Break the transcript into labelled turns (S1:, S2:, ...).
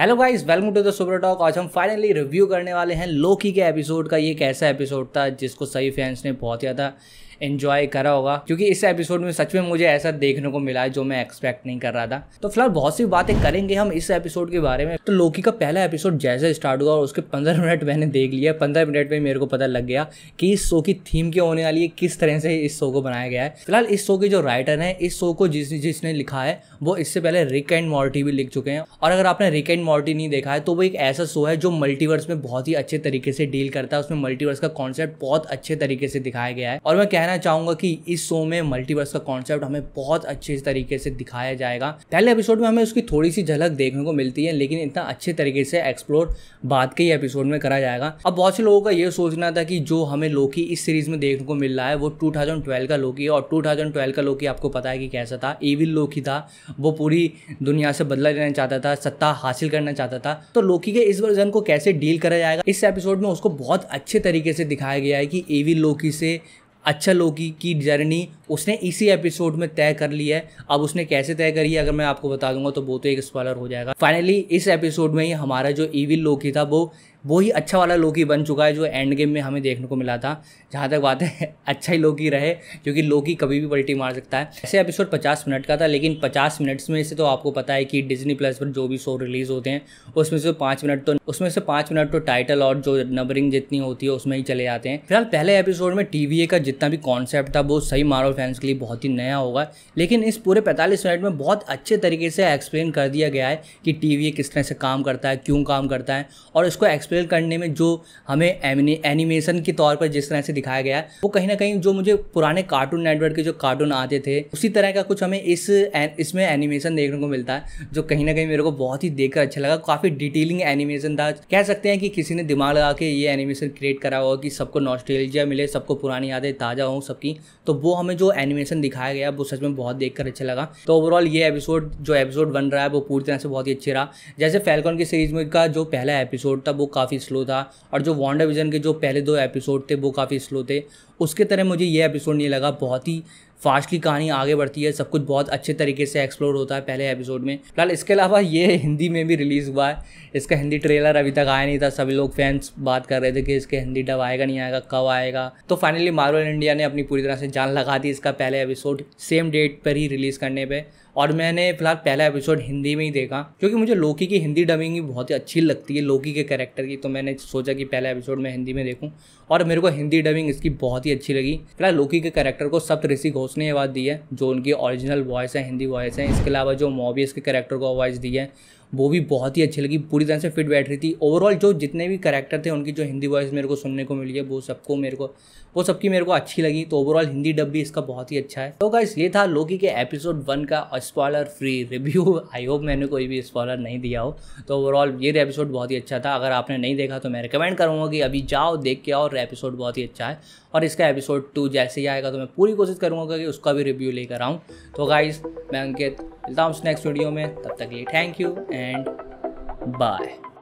S1: hello guys welcome to the super talk आज हम finally review करने वाले हैं लोकी के एपिसोड का ये कैसा एपिसोड था जिसको सही फैंस ने बहुत ज़्यादा इन्जॉय करा होगा क्योंकि इस एपिसोड में सच में मुझे ऐसा देखने को मिला है जो मैं एक्सपेक्ट नहीं कर रहा था तो फिलहाल बहुत सी बातें करेंगे हम इस एपिसोड के बारे में तो लोकी का पहला एपिसोड जैसे स्टार्ट हुआ और उसके पंद्रह मिनट मैंने देख लिया पंद्रह मिनट में मेरे को पता लग गया कि इस शो की थीम क्या होने वाली है किस तरह से इस शो को बनाया गया है फिलहाल इस शो के जो राइटर हैं इस शो को जिस जिसने लिखा है वो इससे पहले रिक एंड मॉर्टी भी लिख चुके हैं और अगर आपने रिक एंड मॉर्टी नहीं देखा है तो वो एक ऐसा शो है जो मल्टीवर्स में बहुत ही अच्छे तरीके से डील करता है उसमें मल्टीवर्स का कॉन्सेप्ट बहुत अच्छे तरीके से दिखाया गया है और मैं कह कहना चाहूंगा कि इस शो में मल्टीवर्स का कॉन्सेप्ट हमें बहुत अच्छे तरीके से दिखाया जाएगा पहले एपिसोड में हमें उसकी थोड़ी सी झलक देखने को मिलती है लेकिन इतना अच्छे तरीके से एक्सप्लोर बाद के ही एपिसोड में करा जाएगा अब बहुत से लोगों का ये सोचना था कि जो हमें लोकी इस सीरीज में देखने को मिल रहा है वो टू का लोकी और टू का लोकी आपको पता है कि कैसा था एविल लोकी था वो पूरी दुनिया से बदला लेना चाहता था सत्ता हासिल करना चाहता था तो लोकी के इस वर्जन को कैसे डील करा जाएगा इस एपिसोड में उसको बहुत अच्छे तरीके से दिखाया गया है कि एवी लोकी से अच्छा लोकी की जर्नी उसने इसी एपिसोड में तय कर ली है अब उसने कैसे तय करी है अगर मैं आपको बता दूंगा तो वो तो एक स्पॉलर हो जाएगा फाइनली इस एपिसोड में ही हमारा जो ईविल लोकी था वो वो ही अच्छा वाला लोकी बन चुका है जो एंड गेम में हमें देखने को मिला था जहाँ तक बात है अच्छा ही लोकी रहे क्योंकि लोकी कभी भी पल्टी मार सकता है ऐसे एपिसोड पचास मिनट का था लेकिन पचास मिनट्स में से तो आपको पता है कि डिजनी प्लस पर जो भी शो रिलीज़ होते हैं उसमें से पाँच मिनट तो उसमें से पाँच मिनट तो टाइटल और जो नंबरिंग जितनी होती है उसमें ही चले जाते हैं फिलहाल पहले एपिसोड में टी का जितना भी कॉन्सेप्ट था वो सही मारो फैंस के लिए बहुत ही नया होगा लेकिन इस पूरे पैंतालीस मिनट में बहुत अच्छे तरीके से एक्सप्लेन कर दिया गया है कि टी किस तरह से काम करता है क्यों काम करता है और इसको एक्सप्लेन एक्सप्लेन करने में जो हमें एनिमेशन के तौर पर जिस तरह से दिखाया गया वो कहीं ना कहीं जो मुझे पुराने कार्टून नेटवर्क के जो कार्टून आते थे उसी तरह का कुछ हमें इस इसमें एनिमेशन देखने को मिलता है जो कहीं ना कहीं मेरे को बहुत ही देखकर अच्छा लगा काफ़ी डिटेलिंग एनिमेशन था कह सकते हैं कि किसी ने दिमाग लगा के ये एनिमेशन क्रिएट करा हुआ कि सबको नॉस्ट्रेलिया मिले सबको पुरानी यादें ताज़ा हों सबकी तो वो हमें जो एनिमेशन दिखाया गया वो सच में बहुत देखकर अच्छा लगा तो ओवरऑल ये एपिसोड जो एपिसोड बन रहा है वो पूरी तरह से बहुत ही अच्छी रहा जैसे फैलकॉन की सीरीज में का जो पहला एपिसोड था वो काफ़ी काफ़ी स्लो था और जो वॉन्डा विजन के जो पहले दो एपिसोड थे वो काफ़ी स्लो थे उसके तरह मुझे ये एपिसोड नहीं लगा बहुत ही फास्ट की कहानी आगे बढ़ती है सब कुछ बहुत अच्छे तरीके से एक्सप्लोर होता है पहले एपिसोड में फिलहाल इसके अलावा ये हिंदी में भी रिलीज़ हुआ है इसका हिंदी ट्रेलर अभी तक आया नहीं था सभी लोग फैंस बात कर रहे थे कि इसके हिंदी डब आएगा नहीं आएगा कब आएगा तो फाइनली मार्वल इंडिया ने अपनी पूरी तरह से जान लगा दी इसका पहले एपिसोड सेम डेट पर ही रिलीज़ करने पर और मैंने फिलहाल पहला एपिसोड हिंदी में ही देखा क्योंकि मुझे लोकी की हिंदी डबिंग ही बहुत ही अच्छी लगती है लोकी के कैरेक्टर की तो मैंने सोचा कि पहला एपिसोड मैं हिंदी में देखूँ और मेरे को हिंदी डबिंग इसकी बहुत ही अच्छी लगी फिलहाल लोकी के कैरेक्टर को सप्त ऋषि उसने ने आवाज़ दी है जो उनकी ओरिजिनल वॉइस है हिंदी वॉइस है इसके अलावा जो मॉबी इसके करेक्टर को वॉइस दी है वो भी बहुत ही अच्छी लगी पूरी तरह से फिट बैठ रही थी ओवरऑल जो जितने भी करेक्टर थे उनकी जो हिंदी वॉइस मेरे को सुनने को मिली है वो सबको मेरे को वो सबकी मेरे को अच्छी लगी तो ओवरऑल हिंदी डब भी इसका बहुत ही अच्छा है तो गाइस ये था लोकी के एपिसोड वन का spoiler free review I hope मैंने कोई भी स्पॉलर नहीं दिया हो तो ओवरऑल ये एपिसोड बहुत ही अच्छा था अगर आपने नहीं देखा तो मैं रिकमेंड करूँगा कि अभी जाओ देख के और एपिसोड बहुत ही अच्छा है और इसका एपिसोड टू जैसे ही आएगा तो मैं पूरी कोशिश करूँगा कि उसका भी रिव्यू लेकर आऊँ तो गाइज मैं अंकित मिलता हूँ नेक्स्ट वीडियो में तब तक लिए थैंक यू एंड बाय